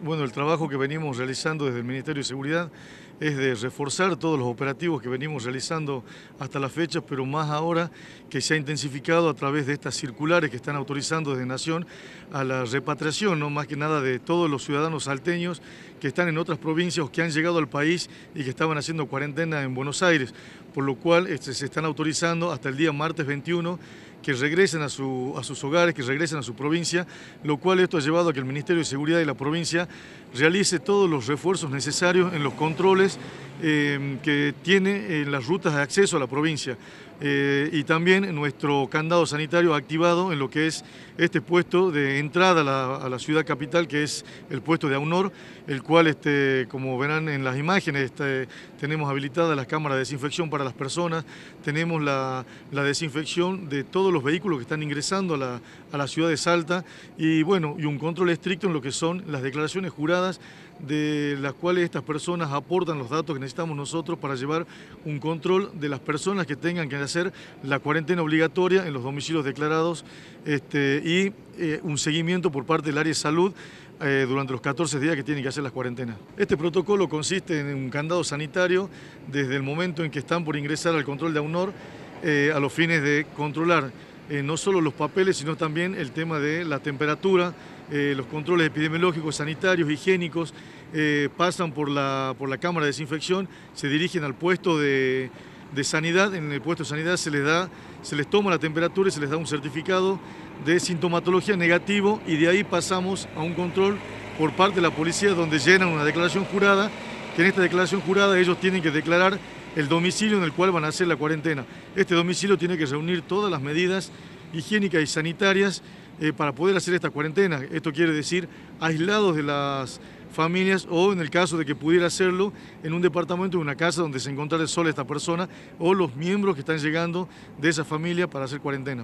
Bueno, el trabajo que venimos realizando desde el Ministerio de Seguridad es de reforzar todos los operativos que venimos realizando hasta la fecha, pero más ahora que se ha intensificado a través de estas circulares que están autorizando desde Nación a la repatriación, no más que nada de todos los ciudadanos salteños que están en otras provincias o que han llegado al país y que estaban haciendo cuarentena en Buenos Aires, por lo cual este, se están autorizando hasta el día martes 21 que regresen a, su, a, sus hogares, que regresen a su provincia, lo cual esto ha llevado a que el Ministerio de Seguridad de la provincia realice todos los refuerzos necesarios en los controles eh, que tiene las rutas de acceso a la provincia. Eh, y también nuestro candado sanitario activado en lo que es este puesto de entrada a la, ciudad capital, que es el puesto de honor, el cual, este, como verán en las imágenes, este, tenemos habilitadas las cámaras de desinfección para las personas, tenemos la, desinfección de todos los vehículos que están ingresando a la, ciudad de Salta y, bueno, y un control estricto en lo que son las declaraciones juradas de las cuales estas personas aportan los datos que necesitamos nosotros para llevar un control de las personas que tengan que hacer la cuarentena obligatoria en los domicilios declarados este, y eh, un seguimiento por parte del área de salud eh, durante los 14 días que tienen que hacer las cuarentenas. Este protocolo consiste en un candado sanitario desde el momento en que están por ingresar al control de AUNOR eh, a los fines de controlar no solo los papeles, sino también el tema de la temperatura, eh, los controles epidemiológicos, sanitarios, higiénicos, eh, pasan por la, por la cámara de desinfección, se dirigen al puesto de, sanidad, en el puesto de sanidad se les, da, se les toma la temperatura y se les da un certificado de sintomatología negativo y de ahí pasamos a un control por parte de la policía donde llenan una declaración jurada, que en esta declaración jurada ellos tienen que declarar el domicilio en el cual van a hacer la cuarentena. Este domicilio tiene que reunir todas las medidas higiénicas y sanitarias eh, para poder hacer esta cuarentena. Esto quiere decir aislados de las familias o en el caso de que pudiera hacerlo en un departamento, en una casa donde se encontrara sola esta persona o los miembros que están llegando de esa familia para hacer cuarentena.